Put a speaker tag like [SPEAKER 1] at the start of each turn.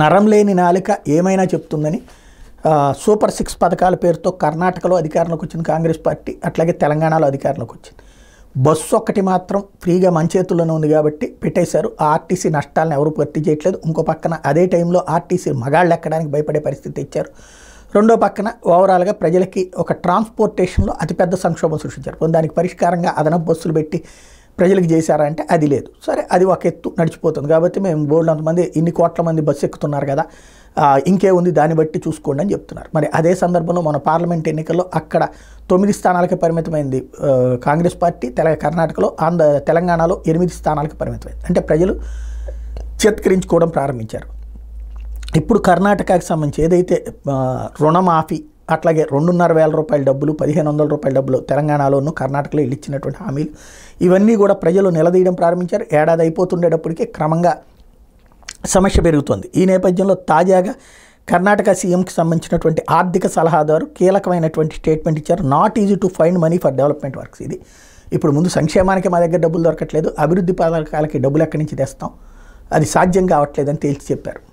[SPEAKER 1] నరం లేని నాలిక ఏమైనా చెప్తుందని సూపర్ సిక్స్ పథకాల పేరుతో కర్ణాటకలో అధికారంలోకి వచ్చింది కాంగ్రెస్ పార్టీ అట్లాగే తెలంగాణలో అధికారంలోకి వచ్చింది బస్సు ఒక్కటి మాత్రం ఫ్రీగా మంచి ఎత్తులోనే ఉంది కాబట్టి పెట్టేశారు ఆర్టీసీ నష్టాలను ఎవరు భర్తీ చేయట్లేదు ఇంకో పక్కన అదే టైంలో ఆర్టీసీ మగాళ్ళు ఎక్కడానికి భయపడే పరిస్థితి ఇచ్చారు రెండో పక్కన ఓవరాల్గా ప్రజలకి ఒక ట్రాన్స్పోర్టేషన్లో అతిపెద్ద సంక్షోభం సృష్టించారు దానికి పరిష్కారంగా అదనపు బస్సులు పెట్టి ప్రజలకు చేశారంటే అది లేదు సరే అది ఒక ఎత్తు నడిచిపోతుంది కాబట్టి మేము బోర్డు అంతమంది ఇన్ని కోట్ల మంది బస్సు ఎక్కుతున్నారు కదా ఇంకే ఉంది దాన్ని బట్టి చూసుకోండి అని చెప్తున్నారు మరి అదే సందర్భంలో మన పార్లమెంట్ ఎన్నికల్లో అక్కడ తొమ్మిది స్థానాలకి పరిమితమైంది కాంగ్రెస్ పార్టీ తెల కర్ణాటకలో ఆంధ్ర తెలంగాణలో ఎనిమిది స్థానాలకు పరిమితమైంది అంటే ప్రజలు చిత్కరించుకోవడం ప్రారంభించారు ఇప్పుడు కర్ణాటకకి సంబంధించి ఏదైతే రుణమాఫీ అట్లాగే రెండున్నర వేల రూపాయల డబ్బులు పదిహేను వందల రూపాయల డబ్బులు తెలంగాణలోనూ కర్ణాటకలో ఇచ్చినటువంటి హామీలు ఇవన్నీ కూడా ప్రజలు నిలదీయడం ప్రారంభించారు ఏడాది అయిపోతుండేటప్పటికీ క్రమంగా సమస్య పెరుగుతుంది ఈ నేపథ్యంలో తాజాగా కర్ణాటక సీఎంకి సంబంధించినటువంటి ఆర్థిక సలహాదారు కీలకమైనటువంటి స్టేట్మెంట్ ఇచ్చారు not easy to find money for development works ఇది ఇప్పుడు ముందు సంక్షేమానికి మా దగ్గర డబ్బులు దొరకట్లేదు అభివృద్ధి పథకాలకి డబ్బులు ఎక్కడి నుంచి తెస్తాం అది సాధ్యం కావట్లేదని తేల్చి చెప్పారు